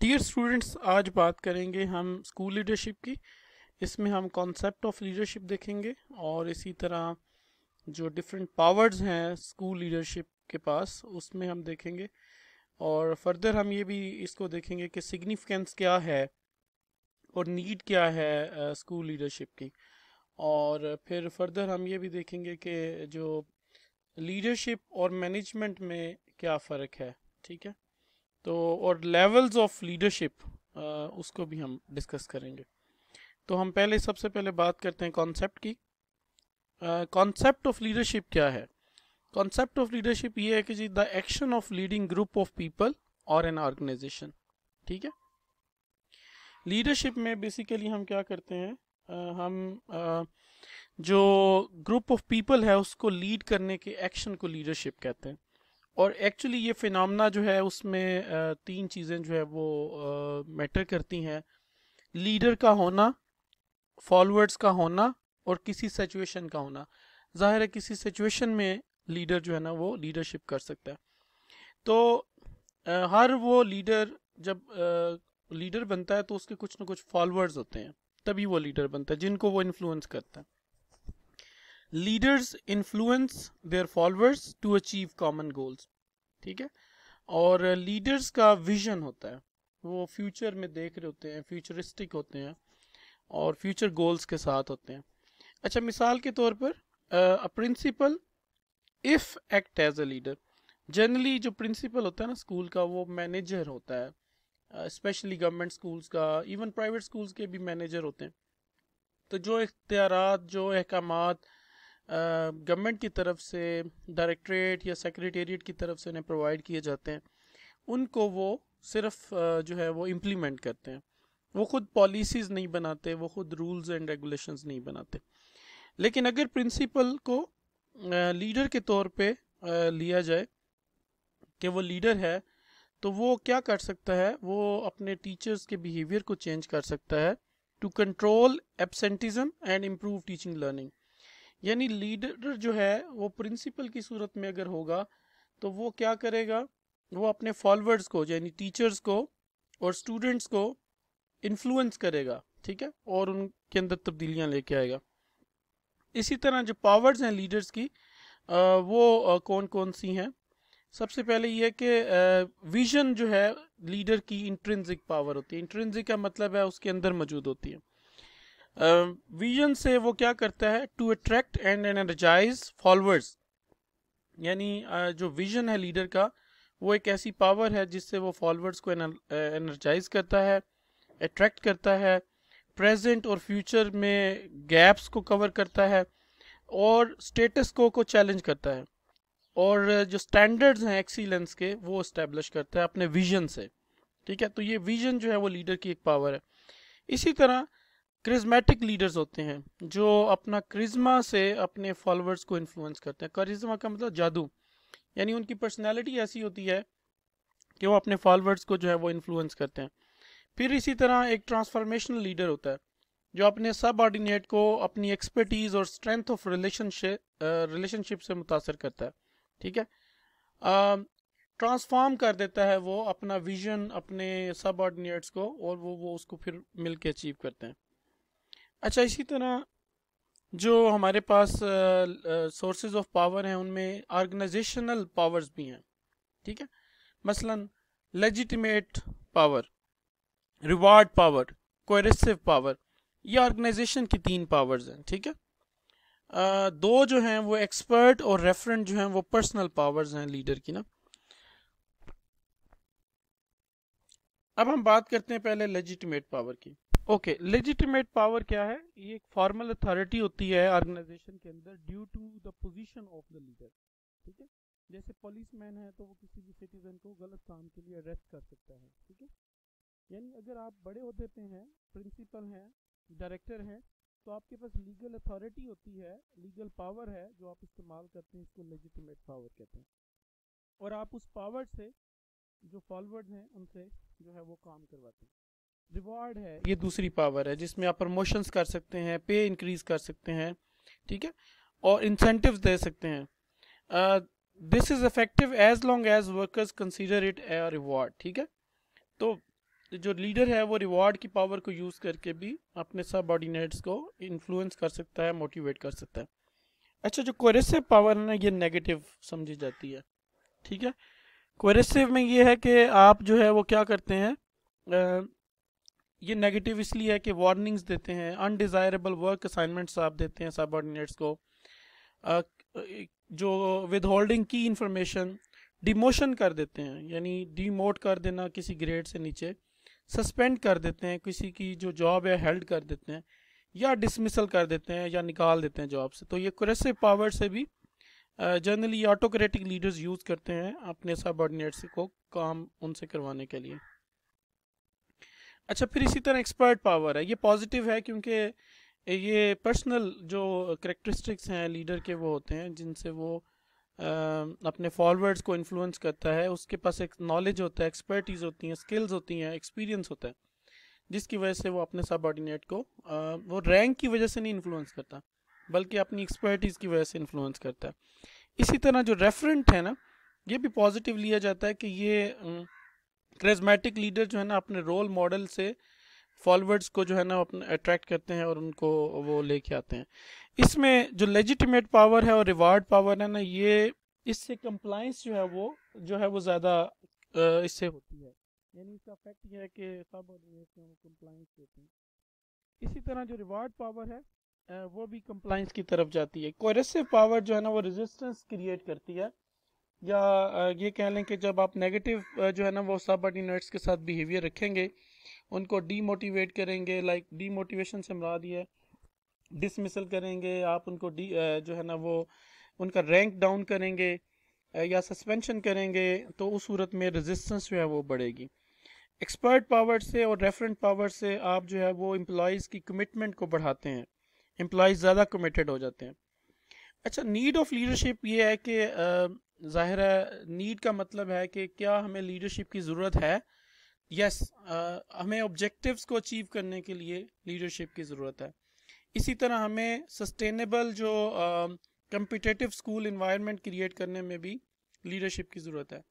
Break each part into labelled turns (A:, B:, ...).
A: Dear students आज बात करेंगे हम स्कूल लीडरशिप की इसमें हम कॉन्सेप्ट ऑफ लीडरशिप देखेंगे और इसी तरह जो डिफरेंट पावर्स हैं स्कूल लीडरशिप के पास उसमें हम देखेंगे और फर्दर हम ये भी इसको देखेंगे कि सिग्निफिकेंस क्या है और नीड क्या है स्कूल uh, लीडरशिप की और फिर फर्दर हम ये भी देखेंगे कि जो लीडरशिप और मैनेजमेंट में क्या फ़र्क है ठीक है तो और लेवल्स ऑफ लीडरशिप उसको भी हम डिस्कस करेंगे तो हम पहले सबसे पहले बात करते हैं कॉन्सेप्ट की कॉन्सेप्ट ऑफ लीडरशिप क्या है कॉन्सेप्ट ऑफ लीडरशिप ये है कि जी the action of leading group of people और एन ऑर्गेनाइजेशन ठीक है लीडरशिप में बेसिकली हम क्या करते हैं uh, हम uh, जो ग्रुप ऑफ पीपल है उसको लीड करने के एक्शन को लीडरशिप कहते हैं और एक्चुअली ये फिनमना जो है उसमें तीन चीज़ें जो है वो मैटर करती हैं लीडर का होना फॉलोअर्स का होना और किसी सिचुएशन का होना ज़ाहिर है किसी सिचुएशन में लीडर जो है ना वो लीडरशिप कर सकता है तो आ, हर वो लीडर जब आ, लीडर बनता है तो उसके कुछ ना कुछ फॉलोअर्स होते हैं तभी वो लीडर बनता है जिनको वो इन्फ्लुएंस करता है leaders influence their followers to achieve common goals ठीक है और लीडर्स uh, का विजन होता है वो फ्यूचर में देख रहे होते हैं फ्यूचरिस्टिक होते हैं और फ्यूचर गोल्स के साथ होते हैं अच्छा मिसाल के तौर पर principal if act as a leader generally जो प्रिंसिपल होता है ना स्कूल का वो मैनेजर होता है स्पेशली गवर्नमेंट स्कूल्स का इवन प्राइवेट स्कूल्स के भी मैनेजर होते हैं तो जो इख्तियार जो अहकाम गवर्नमेंट की तरफ से डायरेक्ट्रेट या सेक्रेटेरिएट की तरफ से उन्हें प्रोवाइड किए जाते हैं उनको वो सिर्फ जो है वो इम्प्लीमेंट करते हैं वो खुद पॉलिसीज़ नहीं बनाते वो खुद रूल्स एंड रेगुलेशंस नहीं बनाते लेकिन अगर प्रिंसिपल को लीडर के तौर पे लिया जाए कि वो लीडर है तो वो क्या कर सकता है वो अपने टीचर्स के बिहेवियर को चेंज कर सकता है to control absenteeism and improve teaching learning यानी लीडर जो है वो प्रिंसिपल की सूरत में अगर होगा तो वो क्या करेगा वो अपने फॉलोअर्स को यानी टीचर्स को और स्टूडेंट्स को इन्फ्लुएंस करेगा ठीक है और उनके अंदर तब्दीलियां लेके आएगा इसी तरह जो पावर्स हैं लीडर्स की वो कौन कौन सी हैं सबसे पहले यह कि विजन जो है लीडर की इंट्रेंसिक पावर होती है इंट्रेंसिक का मतलब है उसके अंदर मौजूद होती है विजन um, से वो क्या करता है to attract and energize followers यानी uh, जो विजन है लीडर का वो एक ऐसी पावर है जिससे वो फॉलोअर्स को एनर्जाइज uh, करता है अट्रैक्ट करता है प्रेजेंट और फ्यूचर में गैप्स को कवर करता है और स्टेटस को को चैलेंज करता है और uh, जो स्टैंडर्ड्स हैं एक्सीलेंस के वो इस्टेब्लिश करता है अपने विजन से ठीक है तो ये विजन जो है वो लीडर की एक पावर है इसी तरह क्रिज्मेटिक लीडर्स होते हैं जो अपना क्रिज्मा से अपने फॉलोअर्स को इन्फ्लुएंस करते हैं करिज्मा का मतलब जादू यानी उनकी पर्सनैलिटी ऐसी होती है कि वो अपने फॉलोअर्स को जो है वो इन्फ्लुएंस करते हैं फिर इसी तरह एक ट्रांसफॉर्मेशनल लीडर होता है जो अपने सब ऑर्डिनेट को अपनी एक्सपर्टीज़ और स्ट्रेंथ ऑफ रिलेशनशिप रिलेशनशिप से मुतासर करता है ठीक है ट्रांसफॉर्म कर देता है वो अपना विजन अपने सब ऑर्डिनेट्स को और वो वो उसको फिर मिलके अचीव करते हैं अच्छा इसी तरह जो हमारे पास सोर्सेज ऑफ पावर हैं उनमें ऑर्गेनाइजेशनल पावर्स भी हैं ठीक है मसलन legitimate power reward power coercive power ये ऑर्गेनाइजेशन की तीन पावर्स हैं ठीक है आ, दो जो हैं वो एक्सपर्ट और रेफरेंट जो हैं वो पर्सनल पावर्स हैं लीडर की ना अब हम बात करते हैं पहले लेजिटिमेट पावर की ओके लेजिटिमेट पावर क्या है ये एक फॉर्मल अथॉरिटी होती है ऑर्गेनाइजेशन के अंदर due to the position of the leader ठीक है जैसे पुलिसमैन है तो वो किसी भी सिटीजन को गलत काम के लिए अरेस्ट कर सकता है ठीक है यानी अगर आप बड़े होते पे हैं प्रिंसिपल हैं डायरेक्टर हैं तो आपके पास लीगल अथॉरिटी होती है लीगल पावर है जो आप इस्तेमाल करते हैं इसको लेजिटिमेट पावर कहते हैं और आप उस पावर से जो फॉलवर्ड हैं उनसे जो है वो काम करवाते हैं रिवॉर्ड है ये दूसरी पावर है जिसमें आप प्रमोशंस कर सकते हैं पे इंक्रीज कर सकते हैं ठीक है और इंसेंटिव दे सकते हैं this is effective as long as workers consider it a reward ठीक है तो जो लीडर है वो रिवॉर्ड की पावर को यूज़ करके भी अपने सब ऑर्डिनेट्स को इन्फ्लुएंस कर सकता है मोटिवेट कर सकता है अच्छा जो कोरेसिव पावर है ना ये नेगेटिव समझी जाती है ठीक है कोरेसिव में ये है कि आप जो है वो क्या करते हैं ये नेगेटिव इसलिए है कि वार्निंग्स देते हैं अनडिज़ायरेबल वर्क असाइनमेंट्स आप देते हैं सबऑर्डिनेट्स को जो विद होल्डिंग की इंफॉर्मेशन डिमोशन कर देते हैं यानी डीमोट कर देना किसी ग्रेड से नीचे सस्पेंड कर देते हैं किसी की जो जॉब है हेल्ड कर देते हैं या डिसमिसल कर देते हैं या निकाल देते हैं जॉब से तो ये क्रेसिव पावर से भी जनरली ऑटोक्रेटिक लीडर्स यूज़ करते हैं अपने सबऑर्डिनेट्स को काम उनसे करवाने के लिए अच्छा फिर इसी तरह एक्सपर्ट पावर है ये पॉजिटिव है क्योंकि ये पर्सनल जो करेक्टरिस्टिक्स हैं लीडर के वो होते हैं जिनसे वो आ, अपने फॉरवर्ड्स को इन्फ्लुएंस करता है उसके पास एक नॉलेज होता है एक्सपर्टीज़ होती हैं स्किल्स होती हैं एक्सपीरियंस होता है जिसकी वजह से वो अपने ऑर्डिनेट को आ, वो रैंक की वजह से नहीं इन्फ्लुएंस करता बल्कि अपनी एक्सपर्टीज़ की वजह से इन्फ्लुएंस करता है इसी तरह जो रेफरेंट है ना ये भी पॉजिटिव लिया जाता है कि ये क्रेजमेटिक लीडर जो है ना अपने रोल मॉडल से फॉलोअर्स को जो है ना अपने अट्रैक्ट करते हैं और उनको वो लेके आते हैं इसमें जो लेजिटिमेट पावर है और रिवार्ड पावर है ना ये इससे कंप्लाइंस जो है वो जो है वो ज़्यादा इससे होती है यानी इसका फैक्ट यह है कि सब कंप्लाइंस देते हैं इसी तरह जो रिवार्ड पावर है वो भी कंप्लाइंस की तरफ जाती है कोरेसिव पावर जो है ना वो रेजिस्टेंस क्रिएट करती है या ये कह लें कि जब आप नेगेटिव जो है ना वो सब ऑर्डिनेट्स के साथ बिहेवियर रखेंगे उनको डीमोटिवेट करेंगे लाइक डीमोटिवेशन से मरा दिया डिसमिसल करेंगे आप उनको डी जो है ना वो उनका रैंक डाउन करेंगे या सस्पेंशन करेंगे तो उस सूरत में रेजिस्टेंस जो है वो बढ़ेगी एक्सपर्ट पावर से और रेफरेंट पावर से आप जो है वो एम्प्लॉज़ की कमिटमेंट को बढ़ाते हैं एम्प्लॉज़ ज़्यादा कमिटेड हो जाते हैं अच्छा नीड ऑफ़ लीडरशिप ये है कि ज़ाहिर है नीड का मतलब है कि क्या हमें लीडरशिप की ज़रूरत है यस yes, हमें ऑब्जेक्टिव्स को अचीव करने के लिए लीडरशिप की ज़रूरत है इसी तरह हमें सस्टेनेबल जो कम्पिटेटिव स्कूल इन्वायरमेंट क्रिएट करने में भी लीडरशिप की ज़रूरत है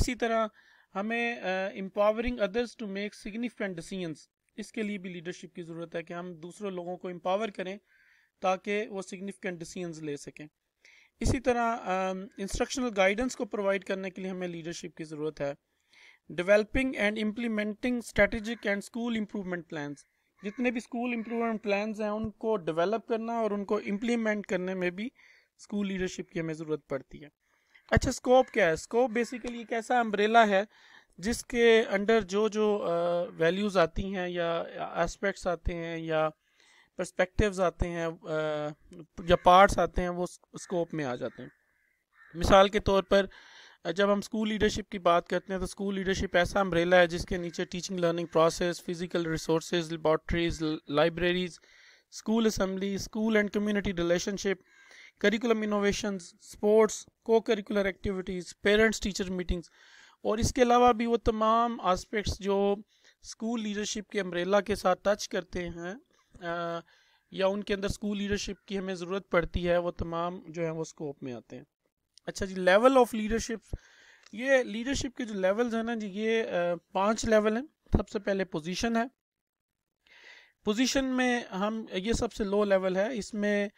A: इसी तरह हमें empowering others to make significant decisions इसके लिए भी लीडरशिप की ज़रूरत है कि हम दूसरों लोगों को एम्पावर करें ताकि वो सिग्निफिकेंट डिसीजंस ले सकें इसी तरह इंस्ट्रक्शनल uh, गाइडेंस को प्रोवाइड करने के लिए हमें लीडरशिप की ज़रूरत है developing and implementing strategic and school improvement plan जितने भी स्कूल इम्प्रूवमेंट प्लान हैं उनको डेवलप करना और उनको इम्प्लीमेंट करने में भी स्कूल लीडरशिप की हमें ज़रूरत पड़ती है अच्छा स्कोप क्या है स्कोप बेसिकली एक ऐसा अम्ब्रेला है जिसके अंडर जो जो वैल्यूज़ आती हैं या एस्पेक्ट्स आते हैं या पर्सपेक्टिव्स आते हैं या पार्ट्स आते हैं वो स्कोप में आ जाते हैं मिसाल के तौर पर जब हम स्कूल लीडरशिप की बात करते हैं तो स्कूल लीडरशिप ऐसा अम्ब्रेला है जिसके नीचे teaching learning process physical resource laboratories libraries school assembly school and community relationship curriculum innovation sports cocurricular activities parents teacher meetings और इसके अलावा भी वो तमाम आस्पेक्ट्स जो स्कूल लीडरशिप के अम्ब्रेला के साथ टच करते हैं या उनके अंदर स्कूल लीडरशिप की हमें ज़रूरत पड़ती है वो तमाम जो है वो स्कोप में आते हैं अच्छा जी लेवल ऑफ लीडरशिप ये लीडरशिप के जो लेवल्स हैं ना जी ये पांच लेवल हैं सबसे पहले पोजीशन है पोजीशन में हम ये सबसे लो लेवल है इसमें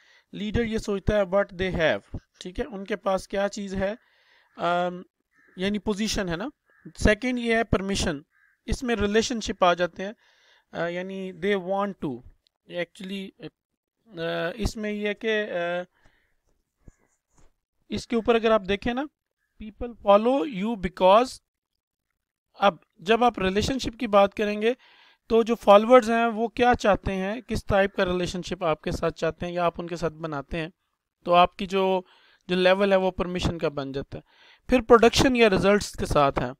A: लीडर ये सोचता है वट दे हैव ठीक है उनके पास क्या चीज़ है यानी पोजीशन है ना सेकंड ये है परमिशन इसमें रिलेशनशिप आ जाते हैं यानी दे वांट टू एक्चुअली इसमें यह है कि इसके ऊपर अगर आप देखें ना पीपल फॉलो यू बिकॉज अब जब आप रिलेशनशिप की बात करेंगे तो जो फॉलोअर्स हैं वो क्या चाहते हैं किस टाइप का रिलेशनशिप आपके साथ चाहते हैं या आप उनके साथ बनाते हैं तो आपकी जो जो लेवल है वो परमिशन का बन जाता है फिर प्रोडक्शन या रिजल्ट्स के साथ है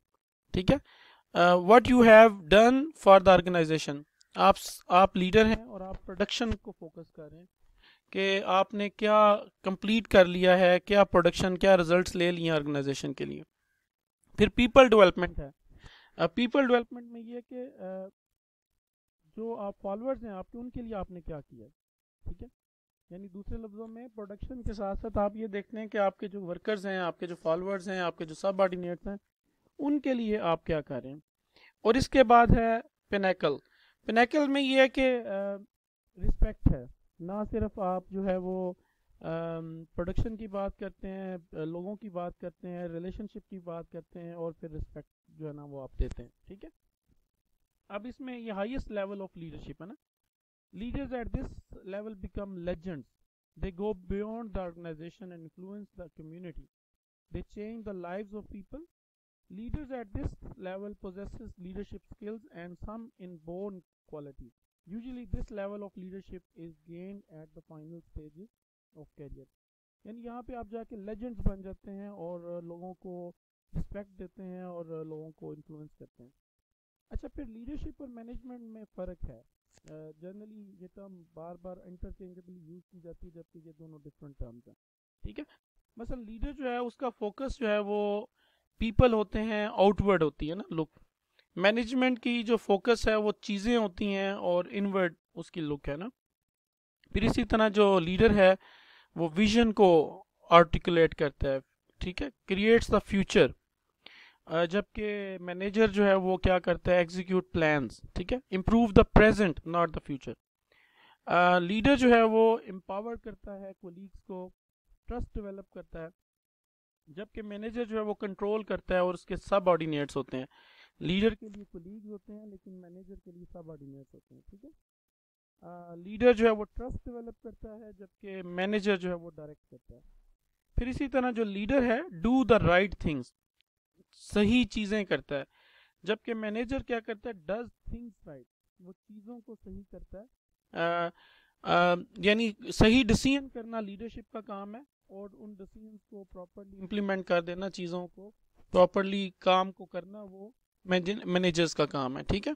A: ठीक है what you have done for the organization आप आप लीडर हैं और आप प्रोडक्शन को फोकस कर रहे हैं कि आपने क्या कंप्लीट कर लिया है क्या प्रोडक्शन क्या रिजल्ट्स ले लिए ऑर्गेनाइजेशन के लिए फिर पीपल डेवलपमेंट है पीपल डेवलपमेंट में ये कि जो आप फॉलोअर्स हैं आपके उनके लिए आपने क्या किया ठीक है यानी दूसरे लफ्ज़ों में प्रोडक्शन के साथ साथ आप ये देखते हैं कि आपके जो वर्कर्स हैं आपके जो फॉलोअर्स हैं आपके जो सब ऑर्डिनेट्स हैं उनके लिए आप क्या कर रहे हैं और इसके बाद है पेनेकल पिनेकल में ये है कि रिस्पेक्ट है ना सिर्फ आप जो है वो प्रोडक्शन की बात करते हैं लोगों की बात करते हैं रिलेशनशिप की बात करते हैं और फिर रिस्पेक्ट जो है ना वो आप देते हैं ठीक है अब इसमें ये हाईएस्ट लेवल ऑफ लीडरशिप है ना leaders at this level become legends they go beyond the organization and influence the community they change the lives of people Leaders at this level possesses leadership skills and some inborn qualities. Usually this level of leadership is gained at the final stages of career. यानी यहाँ पे आप जाके legends बन जाते हैं और लोगों को रिस्पेक्ट देते हैं और लोगों को इन्फ्लुएंस करते हैं अच्छा फिर लीडरशिप और मैनेजमेंट में फ़र्क है जनरली uh, ये टर्म बार बार इंटरचेंजेबली यूज की जाती है जबकि ये दोनों डिफरेंट टर्म्स हैं ठीक है मसल लीडर जो है उसका फोकस जो है वो पीपल होते हैं आउटवर्ड होती है ना लुक मैनेजमेंट की जो फोकस है वो चीज़ें होती हैं और इनवर्ड उसकी लुक है ना फिर इसी तरह जो लीडर है वो विजन को आर्टिकुलेट करता है ठीक है क्रिएट्स द फ्यूचर जबकि मैनेजर जो है वो क्या करता है एग्जीक्यूट प्लान्स ठीक है improve the present not the future leader जो है वो एम्पावर करता है कोलीग्स को ट्रस्ट डेवलप करता है जबकि मैनेजर जो है वो कंट्रोल करता है और उसके सब ऑर्डिनेट्स होते हैं लीडर के लिए कोलीग्स होते हैं लेकिन मैनेजर के लिए सब ऑर्डिनेट्स होते हैं ठीक है लीडर जो है वो ट्रस्ट डेवलप करता है जबकि मैनेजर जो है वो डायरेक्ट करता है फिर इसी तरह जो लीडर है डू द राइट थिंग्स सही चीज़ें करता है जबकि मैनेजर क्या करता है डज थिंग्स राइट वो चीज़ों को सही करता है यानी सही डिसीजन करना लीडरशिप का काम है और उन डिसीजंस को प्रॉपरली इम्प्लीमेंट कर देना चीज़ों को प्रॉपरली काम को करना वो मैनेजर्स का काम है ठीक है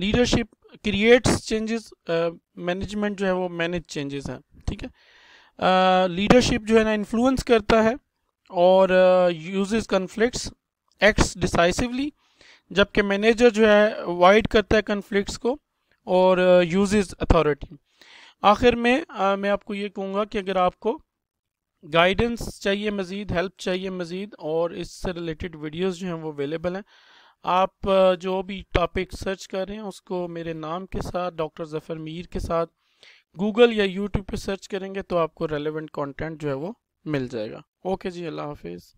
A: लीडरशिप क्रिएट्स चेंजेस मैनेजमेंट जो है वो मैनेज चेंजेस है ठीक है लीडरशिप uh, जो है ना इन्फ्लुएंस करता है और यूजेस कन्फ्लिक्ट्स एक्ट्स डिसाइसिवली जबकि मैनेजर जो है अवॉइड करता है कन्फ्लिक्ट्स को और यूजेस uh, अथॉरिटी आखिर में uh, मैं आपको ये कहूँगा कि अगर आपको गाइडेंस चाहिए मज़ीद हेल्प चाहिए मज़ीद और इससे रिलेटेड वीडियोज़ जो हैं वो अवेलेबल हैं आप जो भी टॉपिक सर्च कर रहे हैं उसको मेरे नाम के साथ डॉक्टर ज़फ़र मीर के साथ गूगल या यूट्यूब पे सर्च करेंगे तो आपको रेलेवेंट कंटेंट जो है वो मिल जाएगा ओके जी अल्लाह हाफिज़